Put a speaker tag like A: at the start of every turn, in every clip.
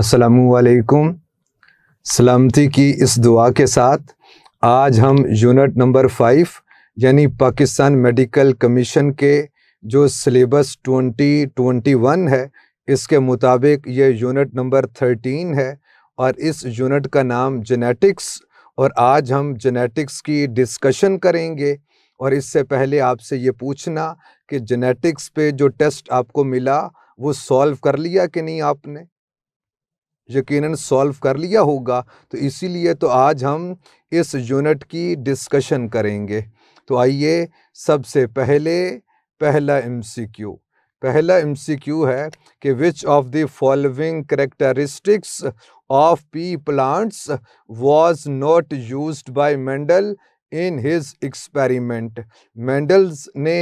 A: असलकुम सलामती की इस दुआ के साथ आज हम यूनिट नंबर फाइव यानी पाकिस्तान मेडिकल कमीशन के जो सिलेबस 2021 है इसके मुताबिक ये यूनिट नंबर 13 है और इस यूनिट का नाम जेनेटिक्स और आज हम जेनेटिक्स की डिस्कशन करेंगे और इससे पहले आपसे ये पूछना कि जेनेटिक्स पे जो टेस्ट आपको मिला वो सॉल्व कर लिया कि नहीं आपने यकीनन सॉल्व कर लिया होगा तो इसीलिए तो आज हम इस यूनिट की डिस्कशन करेंगे तो आइए सबसे पहले पहला एमसीक्यू पहला एमसीक्यू है कि which of the following characteristics of pea plants was not used by Mendel in his experiment Mendel's ने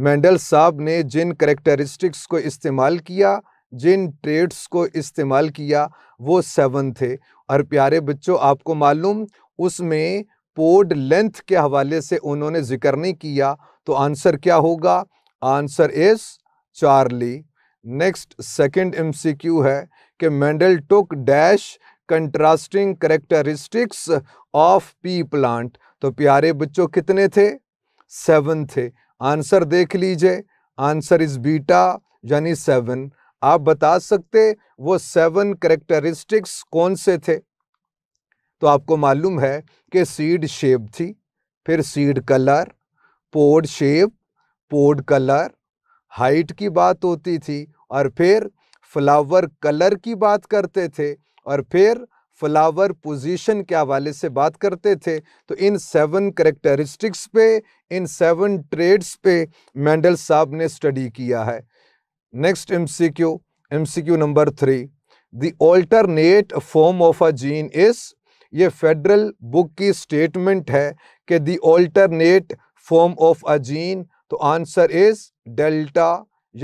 A: मेंडल साहब ने जिन करेक्टरिस्टिक्स को इस्तेमाल किया जिन ट्रेड्स को इस्तेमाल किया वो सेवन थे और प्यारे बच्चों आपको मालूम उसमें पोड लेंथ के हवाले से उन्होंने जिक्र नहीं किया तो आंसर क्या होगा answer is Charlie next second MCQ है कि Mendel took dash contrasting characteristics of pea plant तो प्यारे बच्चों कितने थे सेवन थे आंसर देख लीजिए आंसर इज बीटा यानी सेवन आप बता सकते वो सेवन करेक्टरिस्टिक्स कौन से थे तो आपको मालूम है कि सीड शेप थी फिर seed colour pod shape pod colour height की बात होती थी और फिर फ्लावर कलर की बात करते थे और फिर फ्लावर पोजीशन के हवाले से बात करते थे तो इन सेवन करेक्टरिस्टिक्स पे इन सेवन ट्रेड्स पे मैंडल साहब ने स्टडी किया है next MCQ MCQ number three the alternate form of a gene is ये फेडरल बुक की स्टेटमेंट है कि the alternate form of a gene तो आंसर इज डेल्टा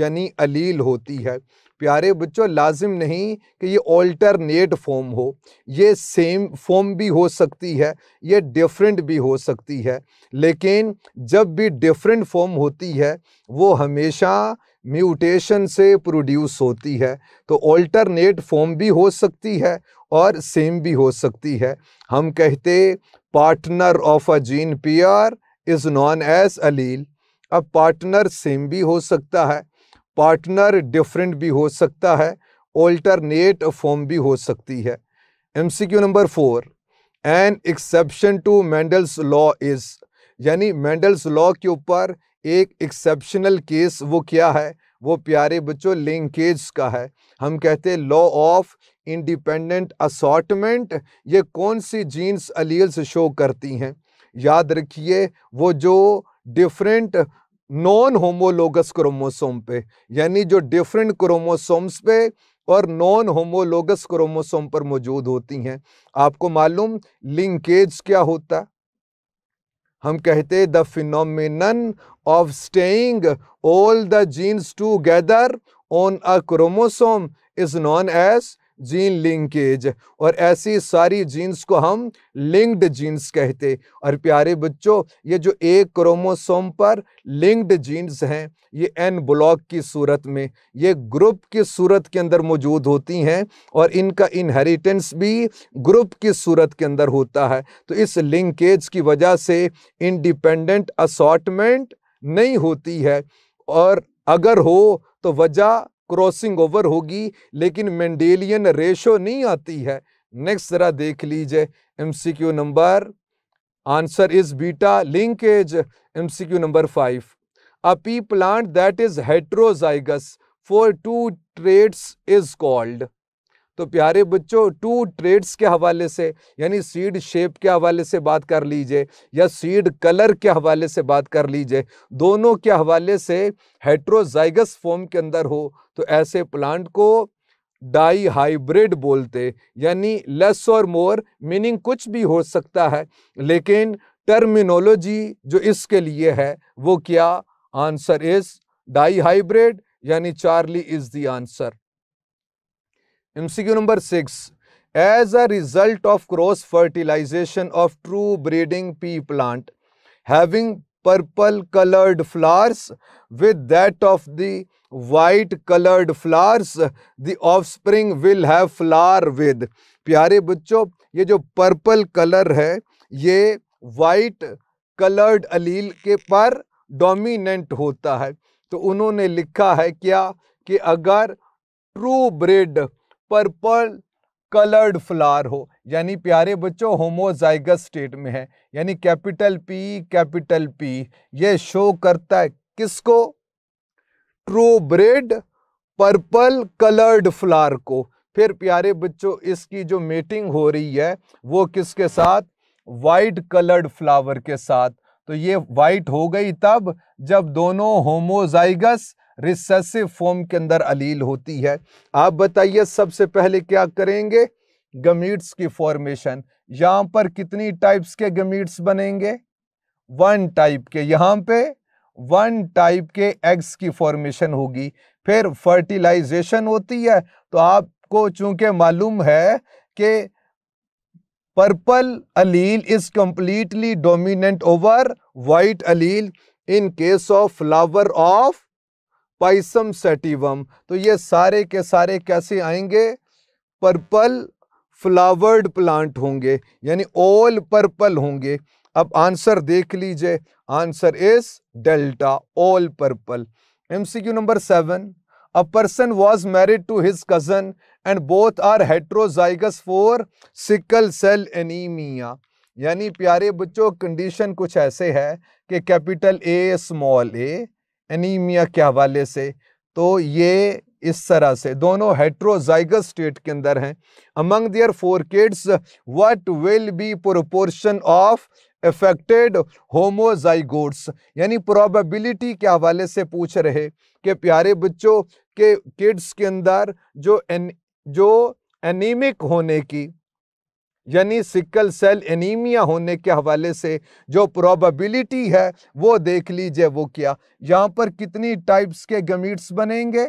A: यानी अलील होती है प्यारे बच्चों लाजिम नहीं कि ये ऑल्टरनेट फॉर्म हो ये सेम फॉर्म भी हो सकती है ये डिफरेंट भी हो सकती है लेकिन जब भी डिफरेंट फॉर्म होती है वो हमेशा म्यूटेशन से प्रोड्यूस होती है तो ऑल्टरनेट फॉर्म भी हो सकती है और सेम भी हो सकती है हम कहते partner of a gene pair is known as allele अब पार्टनर सेम भी हो सकता है पार्टनर डिफरेंट भी हो सकता है ऑल्टरनेट फॉर्म भी हो सकती है MCQ number four an exception to Mendel's law is यानी मैंडल्स लॉ के ऊपर एक एक्सेप्शनल केस वो क्या है वो प्यारे बच्चों लिंकेज का है हम कहते हैं लॉ ऑफ इंडिपेंडेंट असॉटमेंट ये कौन सी जीन्स अलील्स शो करती हैं याद रखिए वो जो डिफरेंट नॉन होमोलोगस क्रोमोसोम पे यानी जो डिफरेंट क्रोमोसोम्स पे और नॉन होमोलोगस क्रोमोसोम पर मौजूद होती हैं आपको मालूम लिंकेज क्या होता हम कहते the phenomenon of staying all the genes together on a chromosome is known as gene linkage और ऐसी सारी जीन्स को हम लिंक्ड जीन्स कहते और प्यारे बच्चों ये जो एक क्रोमोसोम पर लिंक्ड जीन्स हैं ये एन ब्लॉक की सूरत में ये ग्रुप की सूरत के अंदर मौजूद होती हैं और इनका इनहेरिटेंस भी ग्रुप की सूरत के अंदर होता है तो इस लिंकेज की वजह से इंडिपेंडेंट असॉटमेंट नहीं होती है और अगर हो तो वजह क्रॉसिंग ओवर होगी लेकिन मेंडेलियन रेशो नहीं आती है नेक्स्ट ज़रा देख लीजिए MCQ number answer is beta linkage MCQ number five a pea plant that is heterozygous for two traits is called तो प्यारे बच्चों टू ट्रेड्स के हवाले से यानी सीड शेप के हवाले से बात कर लीजिए या सीड कलर के हवाले से बात कर लीजिए दोनों के हवाले से हेट्रोजाइगस फॉर्म के अंदर हो तो ऐसे प्लांट को डाई हाइब्रिड बोलते यानी लेस और मोर मीनिंग कुछ भी हो सकता है लेकिन टर्मिनोलॉजी जो इसके लिए है वो क्या आंसर इज डाई हाइब्रिड यानी Charlie is the answer MCQ number six as a result of cross fertilisation of true breeding pea plant having purple coloured with that of the white coloured flowers the offspring will have flower with प्यारे बच्चों ये जो purple colour है ये white coloured अलील के पर dominant होता है तो उन्होंने लिखा है क्या कि अगर true bred purple coloured flower हो यानी प्यारे बच्चों होमोजाइगस स्टेट में है यानी कैपिटल पी कैपिटल पी ये शो करता है किसको ब्रेड पर्पल कलर्ड फ्लावर को फिर प्यारे बच्चों इसकी जो मेटिंग हो रही है वो किसके साथ वाइट कलर्ड फ्लावर के साथ तो ये वाइट हो गई तब जब दोनों होमोजाइगस रिसेसिव फॉर्म के अंदर अलील होती है आप बताइए सबसे पहले क्या करेंगे गमीट्स की फॉर्मेशन यहाँ पर कितनी टाइप्स के गमीट्स बनेंगे वन टाइप के यहाँ पे वन टाइप के एग्स की फॉर्मेशन होगी फिर फर्टिलाइजेशन होती है तो आपको चूंकि मालूम है कि purple allele is completely dominant over white allele in case of flower of Pisum sativum तो ये सारे के सारे कैसे आएंगे पर्पल फ्लावर्ड प्लांट होंगे यानी ऑल पर्पल होंगे अब आंसर देख लीजिए answer is delta all purple MCQ number seven a person was married to his cousin and both are heterozygous for sickle cell anaemia यानी प्यारे बच्चों कंडीशन कुछ ऐसे है कि capital A small a anaemia के हवाले से तो ये इस तरह से दोनों हेट्रोजाइगस स्टेट के अंदर हैं among their four kids what will be proportion of affected homozygotes यानी प्रोबेबिलिटी के हवाले से पूछ रहे कि प्यारे बच्चों के किड्स के अंदर जो एन जो एनीमिक होने की यानी सिकल सेल एनीमिया होने के हवाले से जो प्रोबेबिलिटी है वो देख लीजिए वो क्या यहाँ पर कितनी टाइप्स के गमीट्स बनेंगे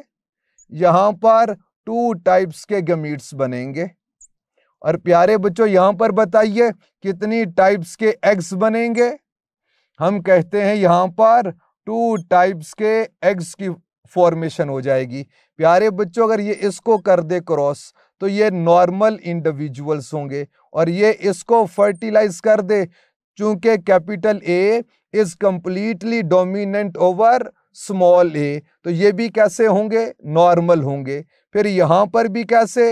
A: यहाँ पर टू टाइप्स के गमीट्स बनेंगे और प्यारे बच्चों यहाँ पर बताइए कितनी टाइप्स के एग्स बनेंगे हम कहते हैं यहाँ पर टू टाइप्स के एग्स की फॉर्मेशन हो जाएगी प्यारे बच्चों अगर ये इसको कर दे क्रॉस तो ये नॉर्मल इंडिविजुअल्स होंगे और ये इसको फर्टिलाइज कर दे चूंकि capital A is completely dominant over small a तो ये भी कैसे होंगे नॉर्मल होंगे फिर यहाँ पर भी कैसे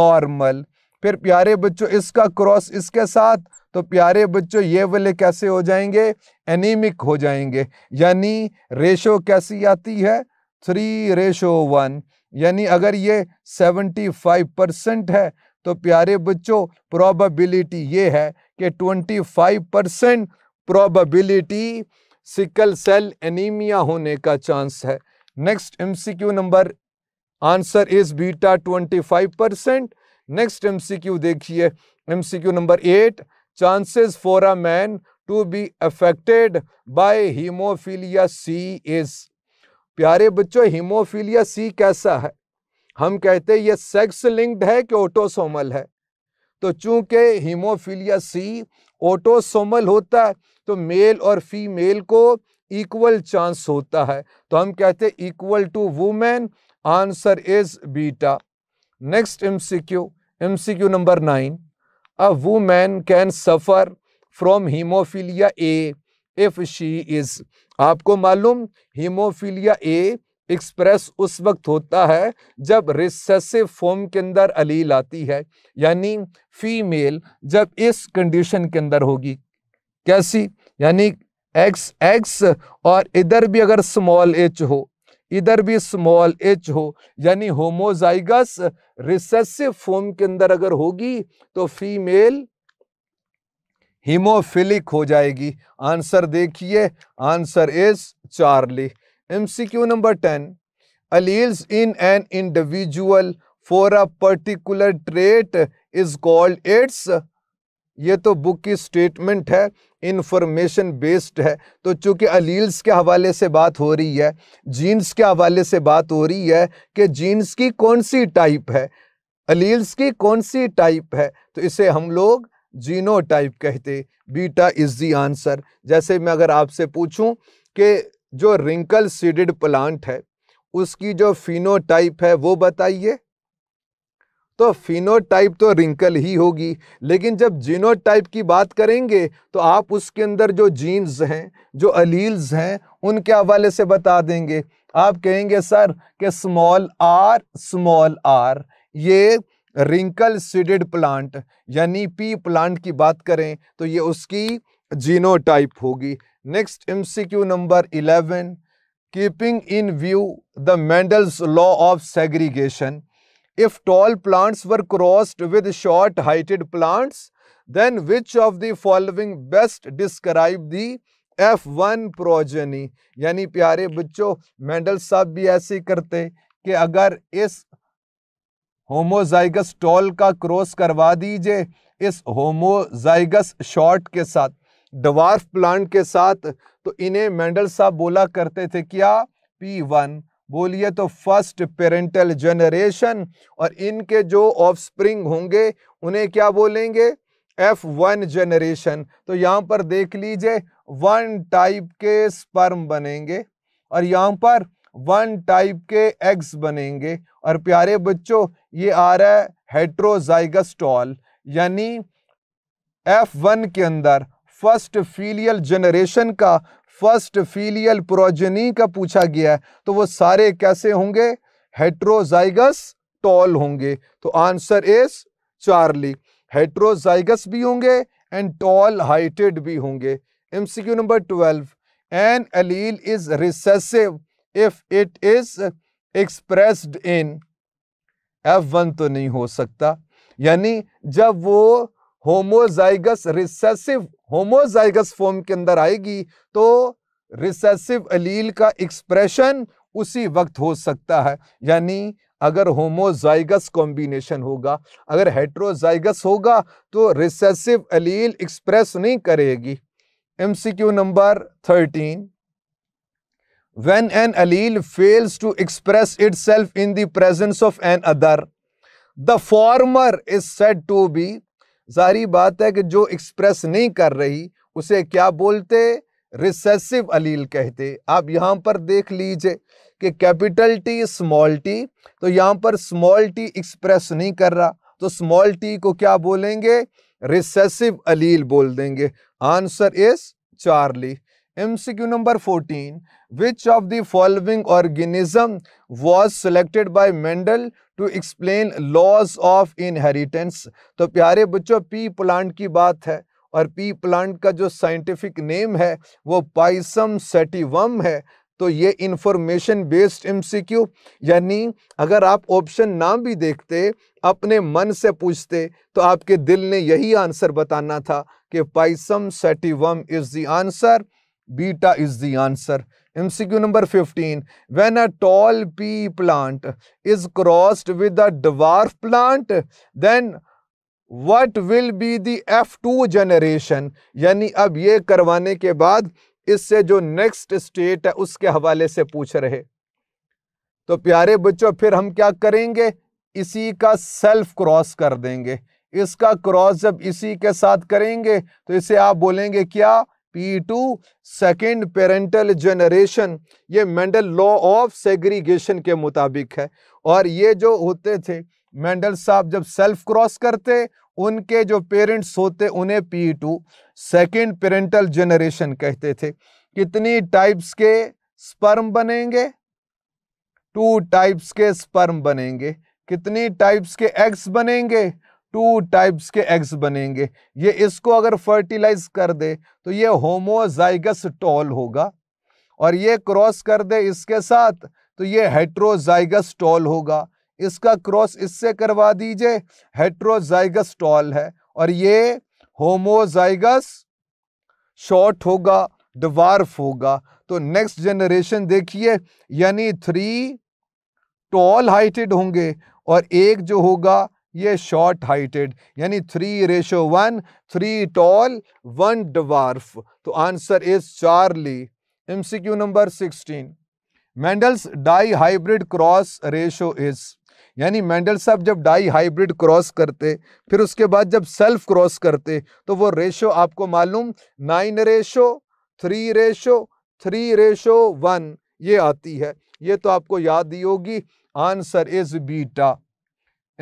A: नॉर्मल फिर प्यारे बच्चों इसका क्रॉस इसके साथ तो प्यारे बच्चों ये वाले कैसे हो जाएंगे एनीमिक हो जाएंगे यानी रेशो कैसी आती है थ्री रेशो वन यानी अगर ये 75 परसेंट है तो प्यारे बच्चों प्रोबेबिलिटी ये है कि 25 percent probability sickle cell anaemia होने का चांस है next MCQ number answer is beta 25 percent next MCQ देखिए MCQ number eight chances for a man to be affected by haemophilia C is प्यारे बच्चों हीमोफीलिया सी कैसा है हम कहते हैं ये सेक्स लिंक्ड है कि ऑटोसोमल है तो चूंकि हीमोफीलिया सी ऑटोसोमल होता है तो मेल और फीमेल को इक्वल चांस होता है तो हम कहते हैं equal to women answer is beta next MCQ MCQ number nine a women can suffer from haemophilia a if she is आपको मालूम हीमोफीलिया ए एक्सप्रेस उस वक्त होता है जब रिसेसिव फॉर्म के अंदर अलील आती है यानी फीमेल जब इस कंडीशन के अंदर होगी कैसी यानी एक्स एक्स और इधर भी अगर स्मॉल एच हो इधर भी स्मॉल एच हो यानी होमोजाइगस रिसेसिव फॉर्म के अंदर अगर होगी तो फीमेल हीमोफिलिक हो जाएगी आंसर देखिए answer is Charlie MCQ number ten alleles in an individual for a particular trait is called its ये तो बुक की स्टेटमेंट है इंफॉर्मेशन बेस्ड है तो चूंकि अलील्स के हवाले से बात हो रही है जीन्स के हवाले से बात हो रही है कि जीन्स की कौन सी टाइप है अलील्स की कौन सी टाइप है तो इसे हम लोग जीनो टाइप कहते बीटा इज दी आंसर जैसे मैं अगर आपसे पूछूं कि जो रिंकल सीडेड प्लांट है उसकी जो टाइप है वो बताइए तो टाइप तो रिंकल ही होगी लेकिन जब टाइप की बात करेंगे तो आप उसके अंदर जो जीन्स हैं जो अलील्स हैं उनके हवाले से बता देंगे आप कहेंगे सर कि स्मॉल आर स्मॉल आर ये रिंकल सीडेड प्लांट यानी पी प्लांट की बात करें तो ये उसकी जीनोटाइप होगी next MCQ number eleven keeping in view the Mendel's law of segregation if tall plants were crossed with short heighted plants then which of the following best describe the F one progeny यानी प्यारे बच्चों Mendel साहब भी ऐसे करते कि अगर इस होमोजाइगस टॉल का क्रॉस करवा दीजिए इस होमोजाइगस शॉर्ट के साथ डवार्फ प्लांट के साथ तो इन्हें मेंडल साहब बोला करते थे क्या पी वन बोलिए तो फर्स्ट पेरेंटल जनरेशन और इनके जो ऑफस्प्रिंग होंगे उन्हें क्या बोलेंगे एफ वन जनरेशन तो यहाँ पर देख लीजिए वन टाइप के स्पर्म बनेंगे और यहाँ पर वन टाइप के एग्स बनेंगे और प्यारे बच्चों ये आ रहा है हेट्रोजाइगस टॉल यानी एफ वन के अंदर फर्स्ट फीलियल जनरेशन का फर्स्ट फीलियल प्रोजनी का पूछा गया है तो वो सारे कैसे होंगे हेट्रोजाइगस टॉल होंगे तो आंसर इज चार्ली हेट्रोजाइगस भी होंगे एंड टॉल हाइटेड भी होंगे MCQ number twelve an allele is recessive if it is expressed in F one तो नहीं हो सकता यानी जब वो होमोजाइगस रिसेसिव होमोजाइगस फॉर्म के अंदर आएगी तो रिसेसिव अलील का एक्सप्रेशन उसी वक्त हो सकता है यानी अगर होमोजाइगस कॉम्बिनेशन होगा अगर हेट्रोजाइगस होगा तो रिसेसिव अलील एक्सप्रेस नहीं करेगी MCQ number thirteen when an allele fails to express itself in the presence of an other the former is said to be जारी बात है कि जो एक्सप्रेस नहीं कर रही उसे क्या बोलते रिसेसिव अलील कहते आप यहां पर देख लीजिए कि कैपिटल टी स्मॉल टी तो यहां पर स्मॉल टी एक्सप्रेस नहीं कर रहा तो स्मॉल टी को क्या बोलेंगे रिसेसिव अलील बोल देंगे answer is Charlie MCQ number 14. Which of the following organism was selected by Mendel to explain laws of inheritance तो प्यारे बच्चों पी प्लांट की बात है और पी प्लांट का जो साइंटिफिक नेम है वो पाइसम सेटिवम है तो ये इंफॉर्मेशन बेस्ड एमसीक्यू यानी अगर आप ऑप्शन नाम भी देखते अपने मन से पूछते तो आपके दिल ने यही आंसर बताना था कि Pisum sativum is the answer beta is the answer. MCQ number 15. When a tall pea plant is crossed with a dwarf plant, then what will be the F2 generation? यानी अब ये करवाने के बाद इससे जो नेक्स्ट स्टेट है उसके हवाले से पूछ रहे तो प्यारे बच्चों फिर हम क्या करेंगे इसी का सेल्फ क्रॉस कर देंगे इसका क्रॉस जब इसी के साथ करेंगे तो इसे आप बोलेंगे क्या P two second parental generation ये मेंडल लॉ ऑफ सेग्रीगेशन के मुताबिक है और ये जो होते थे मेंडल साहब जब सेल्फ क्रॉस करते उनके जो पेरेंट्स होते उन्हें P two second parental generation कहते थे कितनी टाइप्स के स्पर्म बनेंगे टू टाइप्स के स्पर्म बनेंगे कितनी टाइप्स के एग्स बनेंगे टू टाइप्स के एग्स बनेंगे ये इसको अगर फर्टिलाइज कर दे तो ये होमोजाइगस टॉल होगा और ये क्रॉस कर दे इसके साथ तो ये हेट्रोजाइगस टॉल होगा इसका क्रॉस इससे करवा दीजिए हेट्रोजाइगस टॉल है और ये होमोजाइगस शॉर्ट होगा डवार्फ होगा तो नेक्स्ट जनरेशन देखिए यानी थ्री टॉल हाइटेड होंगे और एक जो होगा ये शॉर्ट हाइटेड यानी three ratio one three tall one dwarf तो answer is Charlie MCQ number sixteen Mendel's dihybrid cross ratio is यानी मेंडल साहब जब डाई हाइब्रिड क्रॉस करते फिर उसके बाद जब सेल्फ क्रॉस करते तो वो रेशो आपको मालूम nine ratio three ratio three ratio one ये आती है ये तो आपको याद ही होगी answer is beta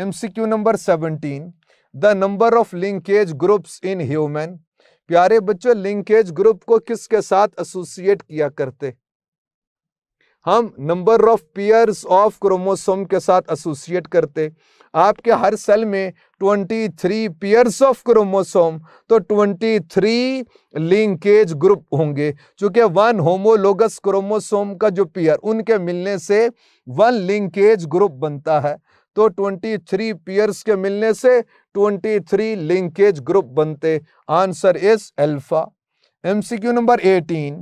A: MCQ number 17 the number of linkage groups in human प्यारे बच्चों लिंकेज ग्रुप को किसके साथ एसोसिएट किया करते हम number of pairs of chromosome के साथ एसोसिएट करते आपके हर सेल में 23 पियर्स ऑफ क्रोमोसोम तो 23 लिंकेज ग्रुप होंगे चूंकि वन होमोलोगस क्रोमोसोम का जो पियर उनके मिलने से वन लिंकेज ग्रुप बनता है तो 23 पेयर्स के मिलने से 23 लिंकेज ग्रुप बनते answer is alpha MCQ number 18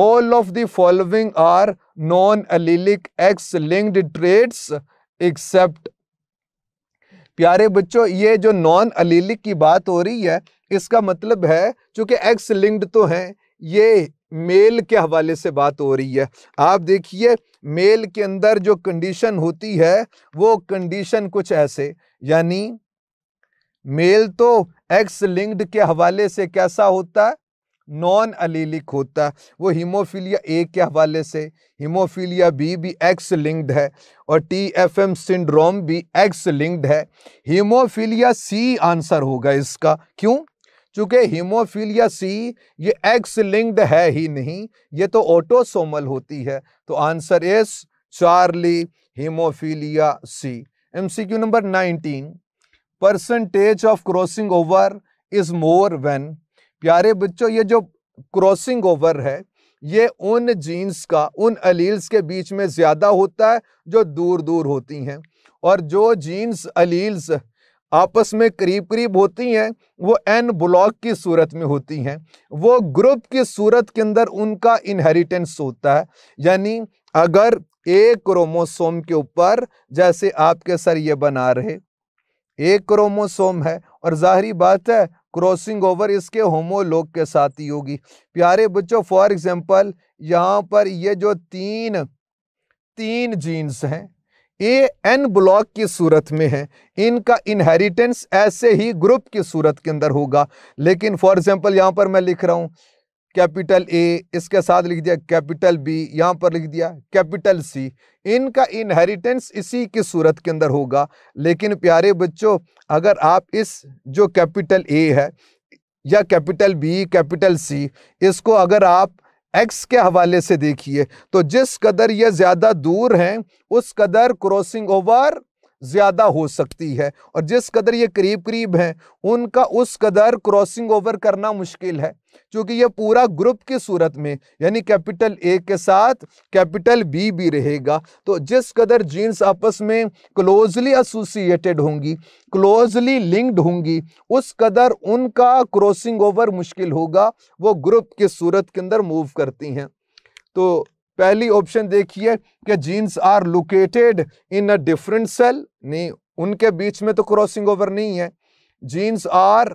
A: all of the following are non-allelic X-linked traits except प्यारे बच्चों ये जो नॉन अलीलिक की बात हो रही है इसका मतलब है चूंकि एक्स लिंक्ड तो है ये मेल के हवाले से बात हो रही है आप देखिए मेल के अंदर जो कंडीशन होती है वो कंडीशन कुछ ऐसे यानी मेल तो एक्स लिंक्ड के हवाले से कैसा होता है नॉन अलीलिक होता है वो हीमोफीलिया ए के हवाले से हीमोफीलिया बी भी एक्स लिंक्ड है और टी एफ एम सिंड्रोम भी एक्स लिंक्ड है हीमोफीलिया सी आंसर होगा इसका क्यों चूंकि हीमोफीलिया सी ये एक्स लिंक्ड है ही नहीं ये तो ऑटोसोमल होती है तो answer is Charlie haemophilia C MCQ number 19 percentage of crossing over is more when प्यारे बच्चों ये जो क्रॉसिंग ओवर है ये उन जीन्स का उन अलील्स के बीच में ज़्यादा होता है जो दूर दूर होती हैं और जो जीन्स अलील्स आपस में करीब करीब होती हैं वो एन ब्लॉक की सूरत में होती हैं वो ग्रुप की सूरत के अंदर उनका इनहेरिटेंस होता है यानी अगर एक क्रोमोसोम के ऊपर जैसे आपके सर ये बना रहे एक क्रोमोसोम है और जाहरी बात है क्रॉसिंग ओवर इसके होमोलोग के साथ ही होगी प्यारे बच्चों फॉर एग्जांपल यहाँ पर ये जो तीन तीन जीन्स हैं ये एन ब्लॉक की सूरत में है इनका इनहेरिटेंस ऐसे ही ग्रुप की सूरत के अंदर होगा लेकिन फॉर एग्जांपल यहाँ पर मैं लिख रहा हूँ कैपिटल ए इसके साथ लिख दिया कैपिटल बी यहाँ पर लिख दिया कैपिटल सी इनका इनहेरिटेंस इसी की सूरत के अंदर होगा लेकिन प्यारे बच्चों अगर आप इस जो कैपिटल ए है या कैपिटल बी कैपिटल सी इसको अगर आप एक्स के हवाले से देखिए तो जिस कदर ये ज़्यादा दूर हैं उस कदर क्रॉसिंग ओवर ज़्यादा हो सकती है और जिस कदर ये करीब करीब हैं उनका उस कदर क्रॉसिंग ओवर करना मुश्किल है क्योंकि ये पूरा ग्रुप की सूरत में यानी कैपिटल ए के साथ कैपिटल बी भी रहेगा तो जिस कदर जीन्स आपस में क्लोजली एसोसिएटेड होंगी क्लोजली लिंक्ड होंगी उस कदर उनका क्रॉसिंग ओवर मुश्किल होगा वो ग्रुप की सूरत के अंदर मूव करती हैं तो पहली ऑप्शन देखिए कि genes are located in a different cell नहीं उनके बीच में तो क्रॉसिंग ओवर नहीं है जीन्स आर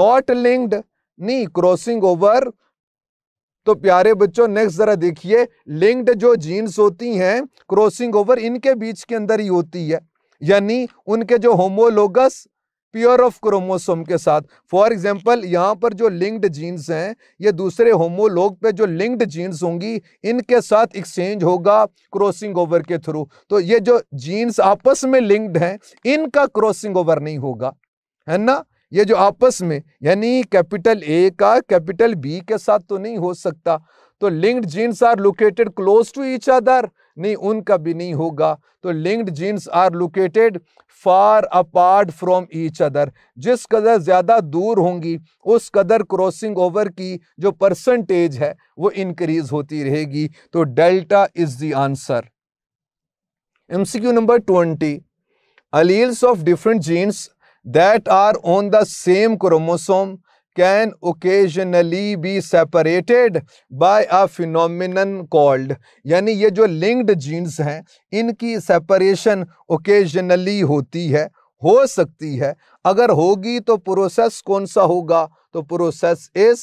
A: नॉट लिंक्ड नहीं क्रॉसिंग ओवर तो प्यारे बच्चों नेक्स्ट जरा देखिए लिंक्ड जो जीन्स होती हैं क्रॉसिंग ओवर इनके बीच के अंदर ही होती है यानी उनके जो होमोलोगस पेयर ऑफ क्रोमोसोम के साथ फॉर एग्जांपल यहाँ पर जो लिंक्ड जीन्स हैं ये दूसरे होमोलोग पे जो लिंक्ड जीन्स होंगी इनके साथ एक्सचेंज होगा क्रॉसिंग ओवर के थ्रू तो ये जो जीन्स आपस में लिंक्ड हैं इनका क्रॉसिंग ओवर नहीं होगा है ना ये जो आपस में यानी कैपिटल ए का कैपिटल बी के साथ तो नहीं हो सकता तो linked genes are located close to each other नहीं उनका भी नहीं होगा तो linked genes are located far apart from each other जिस कदर ज़्यादा दूर होंगी उस कदर क्रॉसिंग ओवर की जो परसेंटेज है वो इंक्रीज होती रहेगी तो delta is the answer M C Q number twenty alleles of different genes that are on the same chromosome can occasionally be separated by a phenomenon called यानी ये जो लिंक्ड जीन्स हैं इनकी सेपरेशन ओकेजनली होती है हो सकती है अगर होगी तो प्रोसेस कौन सा होगा तो process is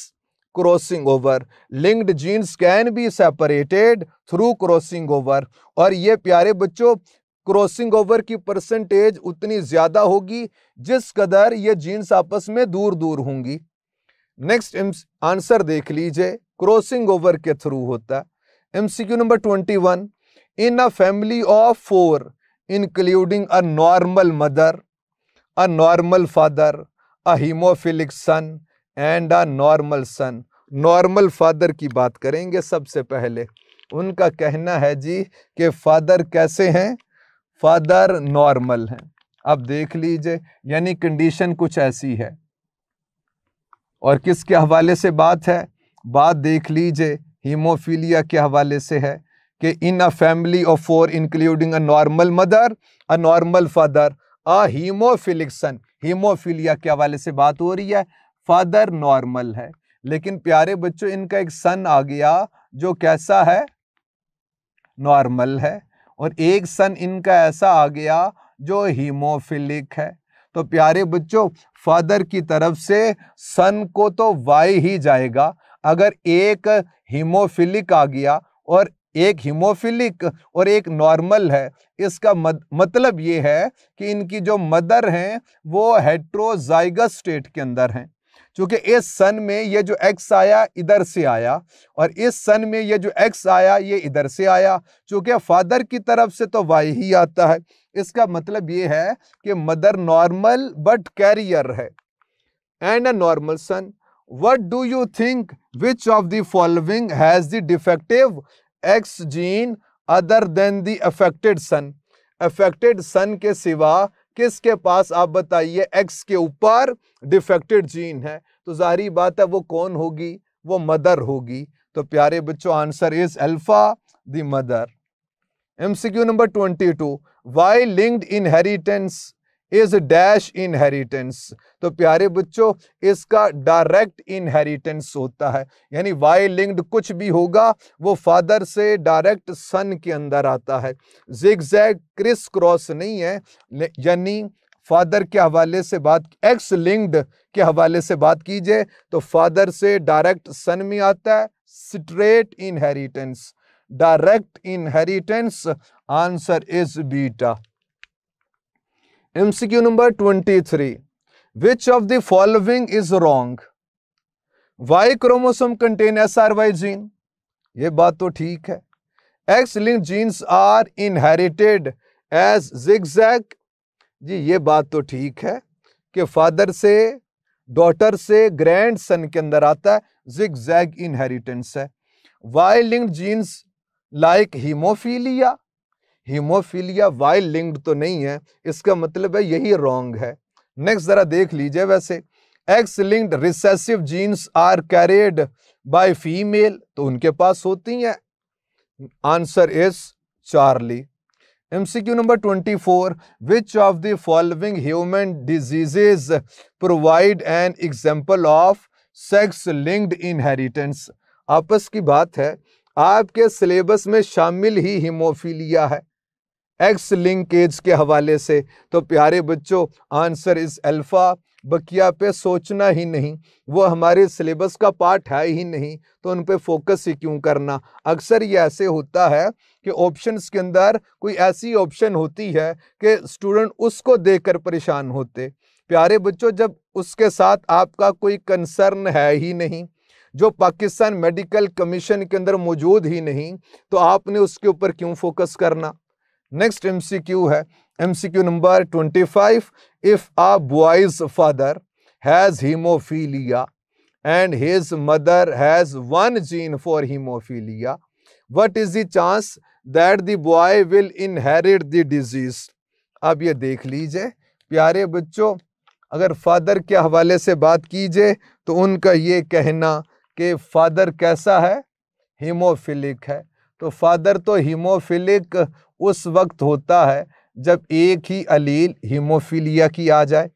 A: crossing over linked genes can be separated through crossing over और ये प्यारे बच्चों क्रॉसिंग ओवर की परसेंटेज उतनी ज़्यादा होगी जिस कदर ये जीन्स आपस में दूर दूर होंगी नेक्स्ट आंसर देख लीजिए क्रॉसिंग ओवर के थ्रू होता MCQ number twenty one in a family of four including a normal mother a normal father a haemophilic son and a normal son normal father की बात करेंगे सबसे पहले उनका कहना है जी कि फादर कैसे हैं फादर नॉर्मल हैं अब देख लीजिए यानी कंडीशन कुछ ऐसी है और किसके हवाले से बात है बात देख लीजिए हीमोफीलिया के हवाले से है कि in a family of four including a normal mother a normal father अ हीमोफिलिक्सन हीमोफीलिया के हवाले से बात हो रही है फादर नॉर्मल है लेकिन प्यारे बच्चों इनका एक सन आ गया जो कैसा है नॉर्मल है और एक सन इनका ऐसा आ गया जो हीमोफिलिक है तो प्यारे बच्चों फादर की तरफ से सन को तो वाई ही जाएगा अगर एक हीमोफिलिक आ गया और एक हीमोफिलिक और एक नॉर्मल है इसका मत, मतलब ये है कि इनकी जो मदर हैं वो हेट्रोजाइगस स्टेट के अंदर हैं क्योंकि इस सन में ये जो एक्स आया इधर से आया और इस सन में ये जो एक्स आया ये इधर से आया क्योंकि फादर की तरफ से तो वाई ही आता है इसका मतलब ये है कि मदर नॉर्मल बट कैरियर है and a normal son what do you think which of the following has the defective X gene other than the affected son affected son के सिवा किसके पास आप बताइए एक्स के ऊपर डिफेक्टेड जीन है तो जाहरी बात है वो कौन होगी वो मदर होगी तो प्यारे बच्चों answer is alpha the mother MCQ number twenty two Y linked inheritance is dash inheritance तो प्यारे बच्चों इसका डायरेक्ट इनहेरिटेंस होता है यानी वाई लिंक्ड कुछ भी होगा वो फादर से डायरेक्ट सन के अंदर आता है जिग जैग क्रिस क्रॉस नहीं है यानी फादर के हवाले से बात एक्स लिंक्ड के हवाले से बात कीजिए तो फादर से डायरेक्ट सन में आता है straight inheritance direct inheritance answer is beta MCQ number twenty three which of the following is wrong Y chromosome contain S R Y gene ये बात तो ठीक है X link genes are inherited as zig zigzag जी ये बात तो ठीक है कि फादर से डॉटर से ग्रैंड सन के अंदर आता है जिग जैग इनहेरिटेंस है Y link genes like haemophilia haemophilia Y linked तो नहीं है इसका मतलब है यही रॉन्ग है नेक्स्ट ज़रा देख लीजिए वैसे X linked recessive genes are carried by female तो उनके पास होती हैं answer is Charlie number twenty four which of the following human diseases provide an example of sex linked inheritance आपस की बात है आपके सिलेबस में शामिल ही हीमोफीलिया है एक्स लिंकेज के हवाले से तो प्यारे बच्चों आंसर इस अल्फ़ा बकिया पे सोचना ही नहीं वो हमारे सिलेबस का पार्ट है ही नहीं तो उन पे फोकस ही क्यों करना अक्सर ये ऐसे होता है कि ऑप्शंस के अंदर कोई ऐसी ऑप्शन होती है कि स्टूडेंट उसको देखकर परेशान होते प्यारे बच्चों जब उसके साथ आपका कोई कंसर्न है ही नहीं जो पाकिस्तान मेडिकल कमीशन के अंदर मौजूद ही नहीं तो आपने उसके ऊपर क्यों फोकस करना नेक्स्ट एमसीक्यू है MCQ number twenty five if a boy's father has haemophilia and his mother has one gene for haemophilia what is the chance that the boy will inherit the disease अब ये देख लीजिए प्यारे बच्चों अगर father के हवाले से बात कीजिए तो उनका ये कहना कि फादर कैसा है हीमोफिलिक है तो फादर तो हीमोफिलिक उस वक्त होता है जब एक ही अलील हीमोफीलिया की आ जाए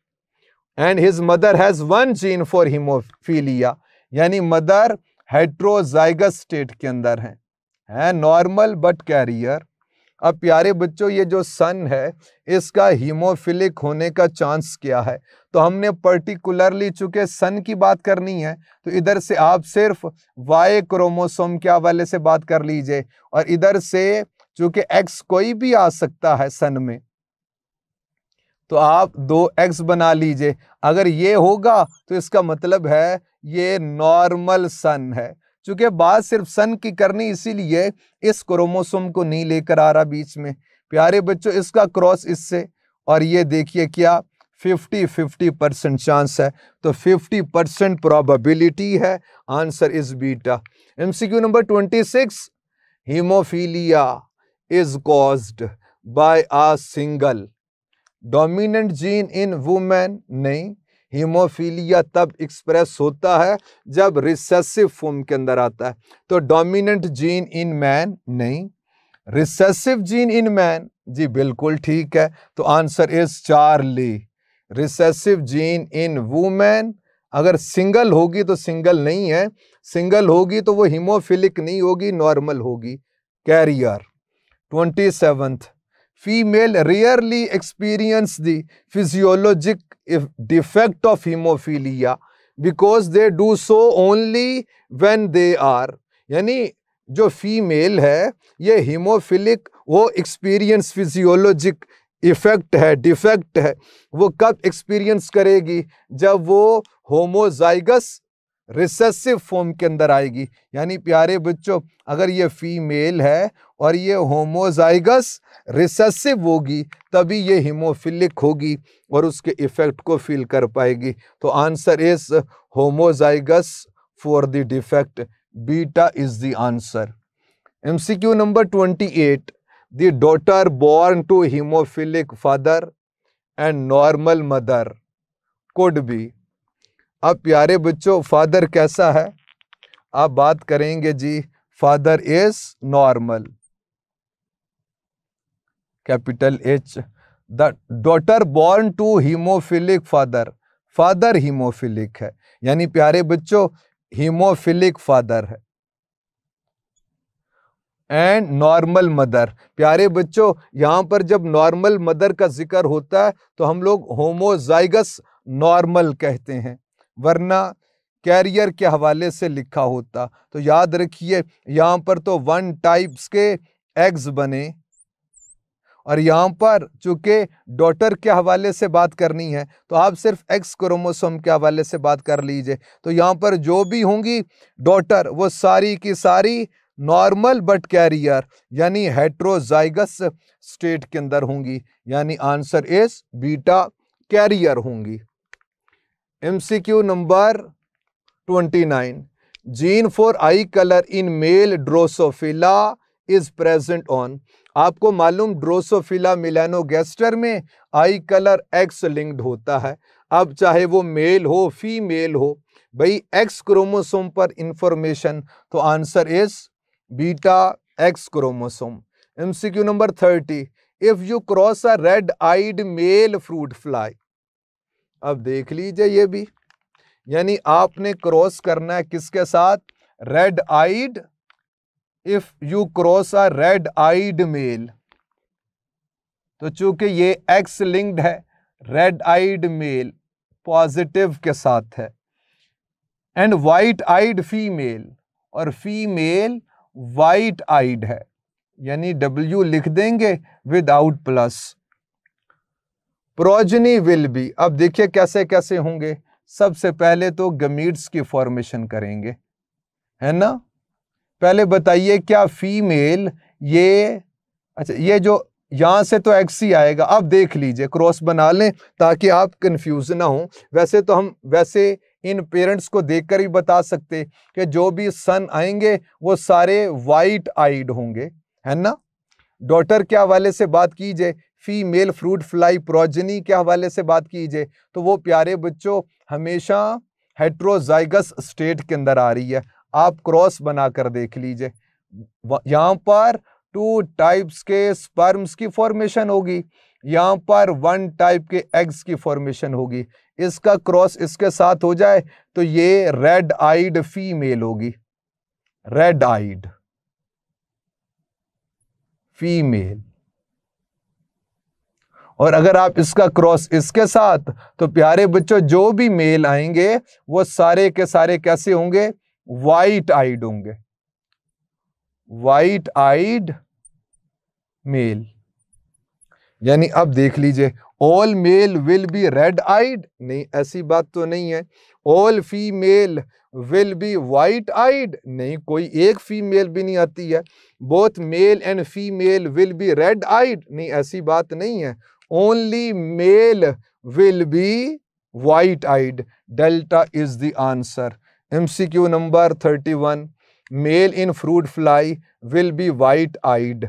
A: and his mother has one gene for haemophilia यानी मदर हेट्रोजाइगस स्टेट के अंदर हैं हैं नॉर्मल बट कैरियर अब प्यारे बच्चों ये जो सन है इसका हीमोफिलिक होने का चांस क्या है तो हमने पर्टिकुलरली चूँकि सन की बात करनी है तो इधर से आप सिर्फ वाई क्रोमोसोम के हवाले से बात कर लीजिए और इधर से चूंकि एक्स कोई भी आ सकता है सन में तो आप दो एक्स बना लीजिए अगर ये होगा तो इसका मतलब है ये नॉर्मल सन है चूंकि बात सिर्फ सन की करनी इसीलिए इस क्रोमोसोम को नहीं लेकर आ रहा बीच में प्यारे बच्चों इसका क्रॉस इससे और ये देखिए क्या 50 50 परसेंट चांस है तो 50 परसेंट प्रॉबिलिटी है answer is beta MCQ number 26 haemophilia is cause by a single dominant gene in women नहीं हीमोफीलिया तब एक्सप्रेस होता है जब रिसेसिव फॉर्म के अंदर आता है तो डोमिनेंट जीन इन मैन नहीं रिसेसिव जीन इन मैन जी बिल्कुल ठीक है तो answer is Charlie recessive gene in women अगर सिंगल होगी तो सिंगल नहीं है सिंगल होगी तो वो हीमोफिलिक नहीं होगी नॉर्मल होगी carrier 27th female rarely experience the physiologic defect of hemophilia because they do so only when they are यानी जो फीमेल है ये हीमोफिलिक वो एक्सपीरियंस फिजियोलॉजिक इफेक्ट है डिफेक्ट है वो कब एक्सपीरियंस करेगी जब वो होमोजाइगस रिसेसिव फॉर्म के अंदर आएगी यानी प्यारे बच्चों अगर ये फीमेल है और ये होमोजाइगस रिसेसिव होगी तभी ये हिमोफिलिक होगी और उसके इफ़ेक्ट को फील कर पाएगी तो answer is homozygous for the defect beta is the answer MCQ number twenty eight the daughter born to haemophilic father and normal mother could be अब प्यारे बच्चों फादर कैसा है आप बात करेंगे जी father is normal capital H the daughter born to haemophilic father father haemophilic है यानी प्यारे बच्चों हीमोफिलिक फादर है एंड नॉर्मल मदर प्यारे बच्चों यहां पर जब नॉर्मल मदर का जिक्र होता है तो हम लोग होमोजाइगस नॉर्मल कहते हैं वरना कैरियर के हवाले से लिखा होता तो याद रखिए यहाँ पर तो वन टाइप्स के एग्स बने और यहाँ पर चूँकि डॉटर के हवाले से बात करनी है तो आप सिर्फ एक्स क्रोमोसोम के हवाले से बात कर लीजिए तो यहाँ पर जो भी होंगी डॉटर वो सारी की सारी नॉर्मल बट कैरियर यानी हेट्रोजाइगस स्टेट के अंदर होंगी यानी आंसर इज बीटा कैरियर होंगी MCQ number 29 gene for eye colour in male Drosophila is present on आपको मालूम ड्रोसोफिला मिलानोगेस्टर में आई कलर एक्स लिंक्ड होता है अब चाहे वो मेल हो फीमेल हो भाई एक्स क्रोमोसोम पर इंफॉर्मेशन तो answer is beta X chromosome MCQ number thirty if you cross a red eyed male fruit fly अब देख लीजिए ये भी यानी आपने क्रॉस करना है किसके साथ red eyed if you cross a red eyed male तो चूंकि ये एक्स लिंक्ड है रेड आइड मेल पॉजिटिव के साथ है एंड वाइट आइड फीमेल और फीमेल वाइट आइड है यानी डब्ल्यू लिख देंगे without plus progeny will be अब देखिए कैसे कैसे होंगे सबसे पहले तो गमीट्स की फॉर्मेशन करेंगे है ना पहले बताइए क्या फीमेल ये अच्छा ये जो यहाँ से तो एक्स ही आएगा अब देख लीजिए क्रॉस बना लें ताकि आप कंफ्यूज ना हो वैसे तो हम वैसे इन पेरेंट्स को देखकर ही बता सकते कि जो भी सन आएंगे वो सारे वाइट आइड होंगे है ना डॉटर क्या वाले से बात कीजिए फीमेल फ्रूट फ्लाई प्रोजनी के हवाले से बात कीजिए तो वो प्यारे बच्चों हमेशा हेट्रोजाइगस स्टेट के अंदर आ रही है आप क्रॉस बना कर देख लीजिए यहाँ पर टू टाइप्स के स्पर्म्स की फॉर्मेशन होगी यहाँ पर वन टाइप के एग्स की फॉर्मेशन होगी इसका क्रॉस इसके साथ हो जाए तो ये रेड आइड फीमेल होगी रेड आइड फीमेल और अगर आप इसका क्रॉस इसके साथ तो प्यारे बच्चों जो भी मेल आएंगे वो सारे के सारे कैसे होंगे वाइट आइड होंगे वाइट आइड मेल यानी अब देख लीजिए all male will be red eyed नहीं ऐसी बात तो नहीं है all female will be white eyed नहीं कोई एक फीमेल भी नहीं आती है both male and female will be red eyed नहीं ऐसी बात नहीं है only be white eyed delta is the answer M C Q number thirty one male in fruit fly will be white eyed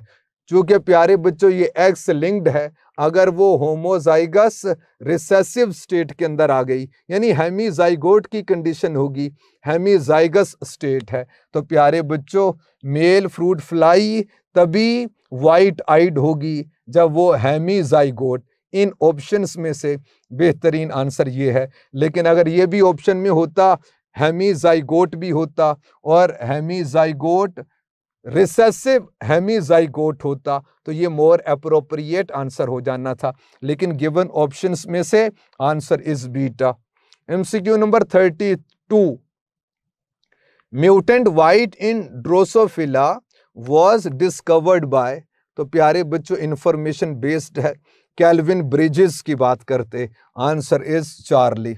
A: चूंकि प्यारे बच्चों ये एक्स लिंक्ड है अगर वो होमोजाइगस रिसेसिव स्टेट के अंदर आ गई यानी हेमीजाइगोट की कंडीशन होगी हेमीजाइगस स्टेट है तो प्यारे बच्चों मेल फ्रूट फ्लाई तभी वाइट आइड होगी जब वो हैमी जाइगोट इन ऑप्शंस में से बेहतरीन आंसर ये है लेकिन अगर ये भी ऑप्शन में होता हैमी जाइगोट भी होता और हैमी जाइगोट रिसेसिव जाइगोट होता तो ये मोर अप्रोप्रिएट आंसर हो जाना था लेकिन गिवन ऑप्शंस में से answer is beta MCQ number thirty two mutant white in Drosophila was discovered by तो प्यारे बच्चों इंफॉर्मेशन बेस्ड है कैलविन ब्रिजेस की बात करते answer is Charlie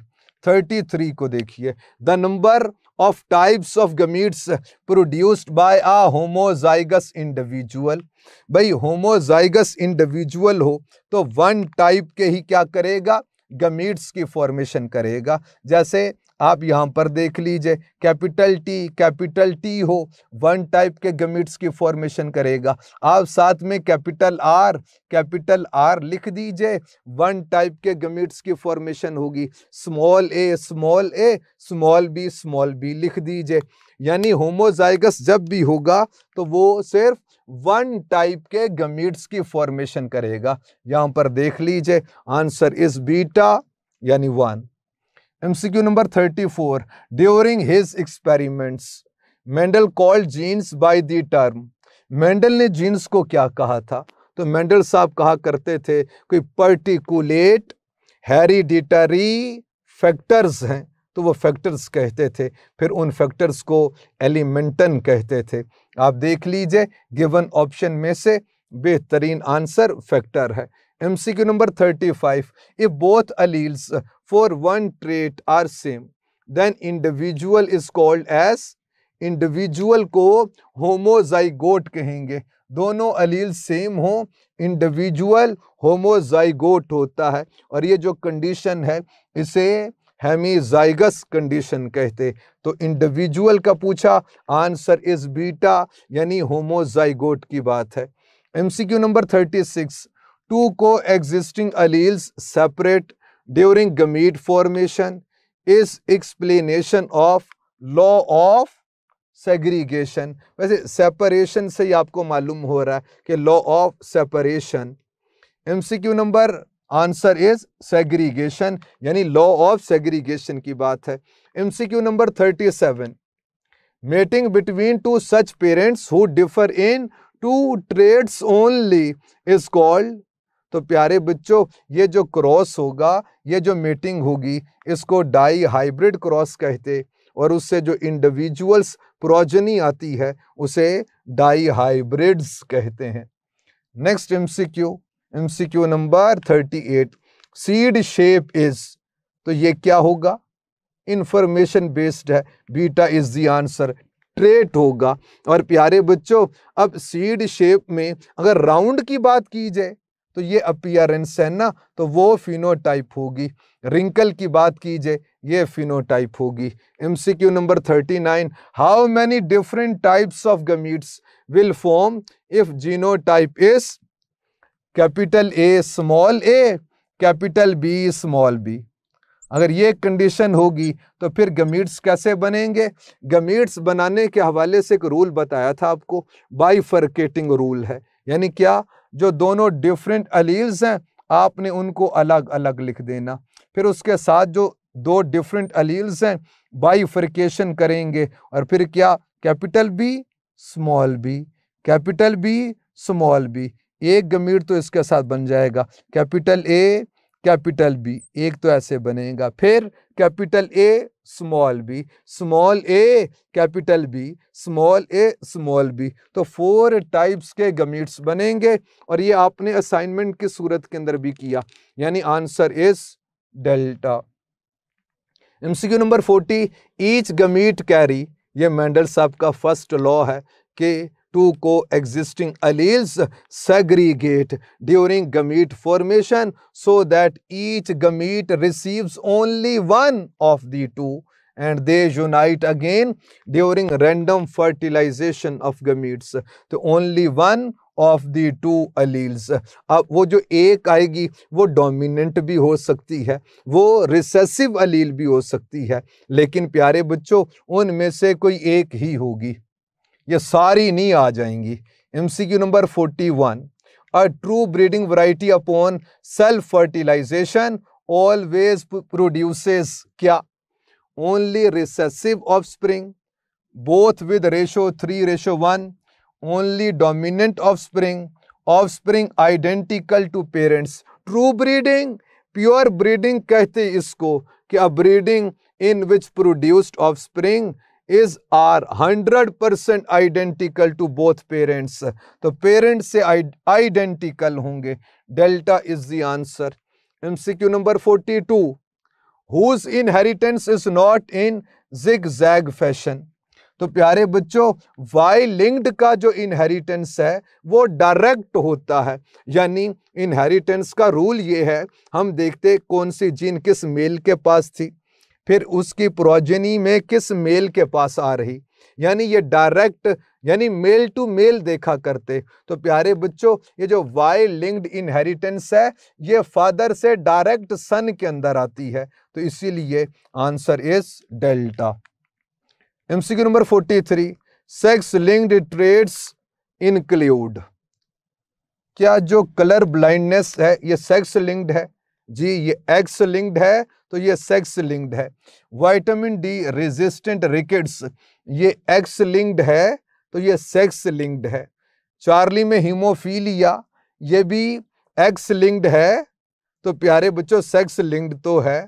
A: thirty three को देखिए the number of types of gametes produced by a homozygous individual भाई होमोजाइगस इंडिविजुअल हो तो वन टाइप के ही क्या करेगा गमीट्स की फॉर्मेशन करेगा जैसे आप यहाँ पर देख लीजिए कैपिटल टी कैपिटल टी हो वन टाइप के गमिट्स की फॉर्मेशन करेगा आप साथ में कैपिटल आर कैपिटल आर लिख दीजिए वन टाइप के गमिट्स की फॉर्मेशन होगी small a small a small b small b लिख दीजिए यानी होमोजाइगस जब भी होगा तो वो सिर्फ वन टाइप के गमिट्स की फॉर्मेशन करेगा यहाँ पर देख लीजिए आंसर इज बीटा यानी one MCQ number thirty four during his experiments Mendel called genes by the term Mendel ने जीन्स को क्या कहा था तो मेंडल साहब कहा करते थे कोई पर्टिकुलेट हेरिडिटरी फैक्टर्स हैं तो वो फैक्टर्स कहते थे फिर उन फैक्टर्स को एलिमेंटन कहते थे आप देख लीजिए गिवन ऑप्शन में से बेहतरीन आंसर फैक्टर है MCQ number 35. If both alleles for one trait are same then individual is called as individual को होमोजाइगोट कहेंगे दोनों अलील सेम हो इंडिविजुअल होमोजाइगोट होता है और ये जो कंडीशन है इसे हेमीजाइगस कंडीशन कहते तो इंडिविजुअल का पूछा आंसर इज बीटा यानी होमोजाइगोट की बात है MCQ number thirty six two coexisting alleles separate during gamete formation is explanation of law of segregation वैसे सेपरेशन से ही आपको मालूम हो रहा है कि law of separation M C Q number answer is segregation यानी लॉ ऑफ सेग्रीगेशन की बात है M C Q number thirty seven meeting between two such parents who differ in two traits only is called तो प्यारे बच्चों ये जो cross होगा ये जो मीटिंग होगी इसको डाई हाइब्रिड क्रॉस कहते और उससे जो इंडिविजुअल्स प्रोजनी आती है उसे डाई हाइब्रिड्स कहते हैं next MCQ MCQ number thirty eight seed shape is तो ये क्या होगा इंफॉर्मेशन बेस्ड है beta is the answer trait होगा और प्यारे बच्चों अब सीड शेप में अगर राउंड की बात की जाए तो ये अपियरेंस है ना तो वो फिनोटाइप होगी रिंकल की बात कीजिए ये फिनोटाइप होगी MCQ number thirty nine how many different types of gametes will form if genotype is capital A small a capital B small b अगर ये कंडीशन होगी तो फिर गमीट्स कैसे बनेंगे गमीट्स बनाने के हवाले से एक रूल बताया था आपको बाई फर्केटिंग रूल है यानी क्या जो दोनों डिफरेंट अलील्स हैं आपने उनको अलग अलग लिख देना फिर उसके साथ जो दो डिफरेंट अलील्स हैं बाईफिकेशन करेंगे और फिर क्या capital B small b capital B small b एक गमीर तो इसके साथ बन जाएगा कैपिटल ए कैपिटल बी एक तो ऐसे बनेगा फिर capital A small b small a capital B small a small b तो फोर टाइप्स के गमीट्स बनेंगे और ये आपने असाइनमेंट की सूरत के अंदर भी किया यानी answer is delta MCQ number forty each gamete carry ये मेंडल साहब का फर्स्ट लॉ है कि two coexisting alleles segregate during gamete formation so that each gamete receives only one of the two and they unite again during random fertilization of gametes तो only one of the two alleles अब वो जो एक आएगी वो dominant भी हो सकती है वो रिसेसिव अलील भी हो सकती है लेकिन प्यारे बच्चों उनमें से कोई एक ही होगी ये सारी नहीं आ जाएंगी M C Q number forty one a true breeding variety upon self fertilization always produces क्या only recessive offspring both with ratio three ratio one only dominant offspring offspring identical to parents true breeding pure breeding कहते इसको कि a breeding in which produced offspring is are hundred percent identical to both parents तो parents से identical होंगे delta is the answer MCQ number forty two whose inheritance is not in zig zag fashion तो प्यारे बच्चों Y linked का जो inheritance है वो डायरेक्ट होता है यानी इनहेरिटेंस का रूल ये है हम देखते कौन सी जीन किस मेल के पास थी फिर उसकी प्रोजनी में किस मेल के पास आ रही यानी ये डायरेक्ट यानी मेल टू मेल देखा करते तो प्यारे बच्चों ये जो वाई लिंक्ड इनहेरिटेंस है ये फादर से डायरेक्ट सन के अंदर आती है तो इसीलिए answer is delta MCQ number 43 sex linked traits include क्या जो कलर ब्लाइंडनेस है ये सेक्स लिंक्ड है जी ये एक्स लिंक्ड है तो ये सेक्स लिंक्ड है वाइटामिन डी रेजिस्टेंट रिकेट्स ये एक्स लिंक्ड है तो ये सेक्स लिंक्ड है चार्ली में हीमोफीलिया ये भी एक्स लिंक्ड है तो प्यारे बच्चों सेक्स लिंक्ड तो है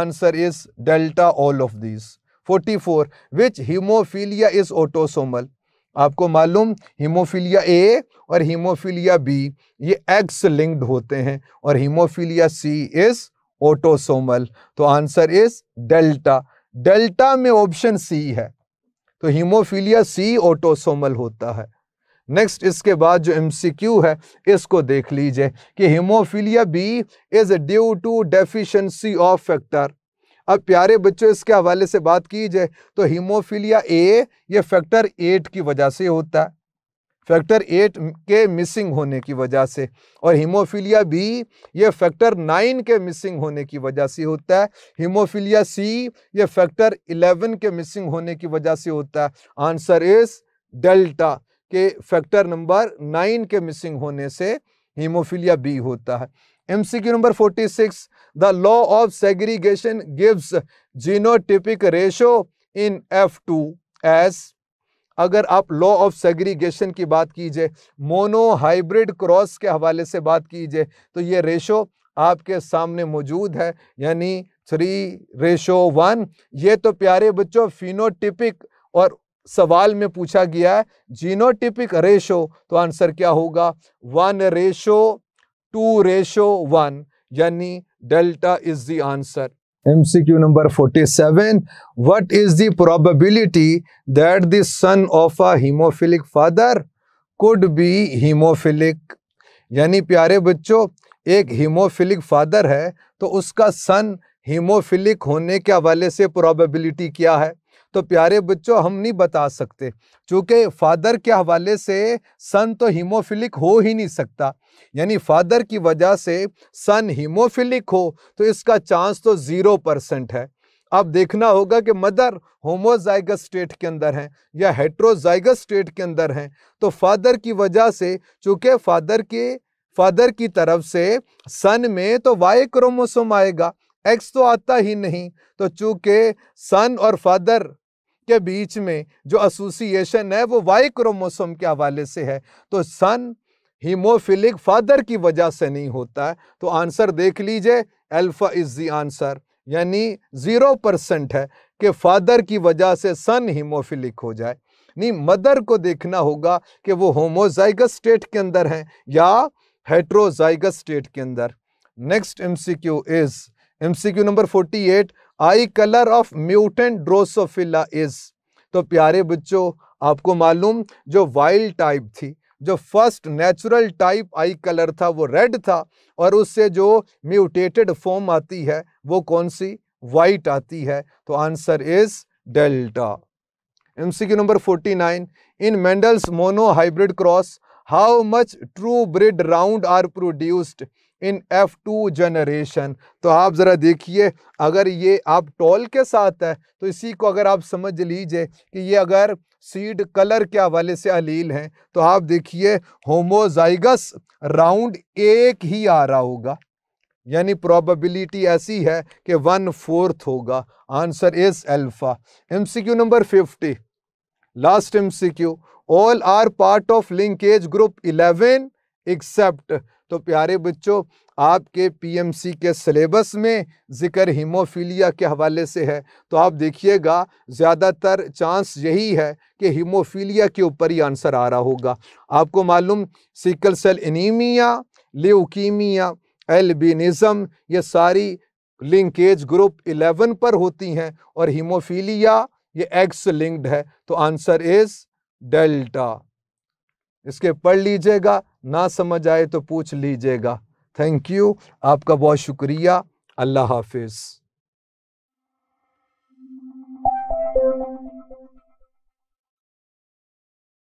A: answer is delta all of these 44 for which haemophilia is autosomal आपको मालूम हीमोफीलिया ए और हीमोफीलिया बी ये एक्स लिंक्ड होते हैं और हीमोफीलिया सी इज ऑटोसोमल तो आंसर इज डेल्टा डेल्टा में ऑप्शन सी है तो हीमोफीलिया सी ऑटोसोमल होता है नेक्स्ट इसके बाद जो एमसीक्यू है इसको देख लीजिए कि haemophilia B is due to deficiency of factor अब प्यारे बच्चों इसके हवाले से बात की जाए तो हीमोफीलिया ए ये फैक्टर एट की वजह से होता है फैक्टर एट के मिसिंग होने की वजह से और हीमोफीलिया बी ये फैक्टर नाइन के मिसिंग होने की वजह से होता है हीमोफीलिया सी ये फैक्टर इलेवन के मिसिंग होने की वजह से होता है आंसर इज डेल्टा के फैक्टर नंबर नाइन के मिसिंग होने से हीमोफीलिया बी होता है MCQ number 46 the law of segregation gives genotypic ratio in F two s अगर आप लॉ ऑफ सेग्रीगेशन की बात कीजिए मोनो हाइब्रिड क्रॉस के हवाले से बात कीजिए तो ये रेशो आपके सामने मौजूद है यानी थ्री रेशो वन ये तो प्यारे बच्चों फिनोटिपिक और सवाल में पूछा गया है जीनोटिपिक रेशो तो आंसर क्या होगा one ratio two ratio one यानी delta is the answer MCQ number 47. What is the probability that the son of a hemophilic father could be hemophilic? यानी प्यारे बच्चों एक हीमोफिलिक फादर है तो उसका सन हीमोफिलिक होने के हवाले से प्रोबेबिलिटी क्या है तो प्यारे बच्चों हम नहीं बता सकते चूँकि फादर के हवाले से सन तो हीमोफिलिक हो ही नहीं सकता यानी फादर की वजह से सन हीमोफिलिक हो तो इसका चांस तो ज़ीरो परसेंट है अब देखना होगा कि मदर होमोजाइगस स्टेट के अंदर हैं या हेट्रोजाइगस स्टेट के अंदर हैं तो फादर की वजह से चूँकि फादर के फादर की तरफ से सन में तो वाई क्रोमोसोम आएगा एक्स तो आता ही नहीं तो चूँकि सन और फादर के बीच में जो एसोसिएशन है वो वाई क्रोमोसोम के हवाले से है तो सन हीमोफिलिक फादर की वजह से नहीं होता है तो आंसर देख लीजिए अल्फ़ा इज़ दी आंसर यानी ज़ीरो परसेंट है कि फादर की वजह से सन हीमोफिलिक हो जाए नहीं मदर को देखना होगा कि वो होमोजाइगस स्टेट के अंदर हैं या हेट्रोजाइगस स्टेट के अंदर next MCQ is MCQ number eight eye colour of mutant drosophila is तो प्यारे बच्चों आपको मालूम जो वाइल्ड टाइप थी जो first natural type eye colour था वो रेड था और उससे जो म्यूटेटेड फॉर्म आती है वो कौन सी वाइट आती है तो answer is delta MCQ number 49 in Mendel's monohybrid cross how much true bred round are produced in F two generation तो आप ज़रा देखिए अगर ये आप टॉल के साथ है तो इसी को अगर आप समझ लीजिए कि ये अगर सीड कलर के हवाले से अलील हैं तो आप देखिए होमोजाइगस राउंड एक ही आ रहा होगा यानी प्रोबेबिलिटी ऐसी है कि वन फोर्थ होगा answer is alpha MCQ number fifty last MCQ all are part of linkage group eleven except तो प्यारे बच्चों आपके पीएमसी के सिलेबस में ज़िक्र हीमोफीलिया के हवाले से है तो आप देखिएगा ज़्यादातर चांस यही है कि हीमोफीलिया के ऊपर ही आंसर आ रहा होगा आपको मालूम sickle cell anaemia leukaemia albinism ये सारी लिंकेज ग्रुप 11 पर होती हैं और हीमोफीलिया ये एक्स लिंक्ड है तो आंसर इज़ डेल्टा इसके पढ़ लीजिएगा ना समझ आए तो पूछ लीजिएगा थैंक यू आपका बहुत शुक्रिया अल्लाह हाफिज़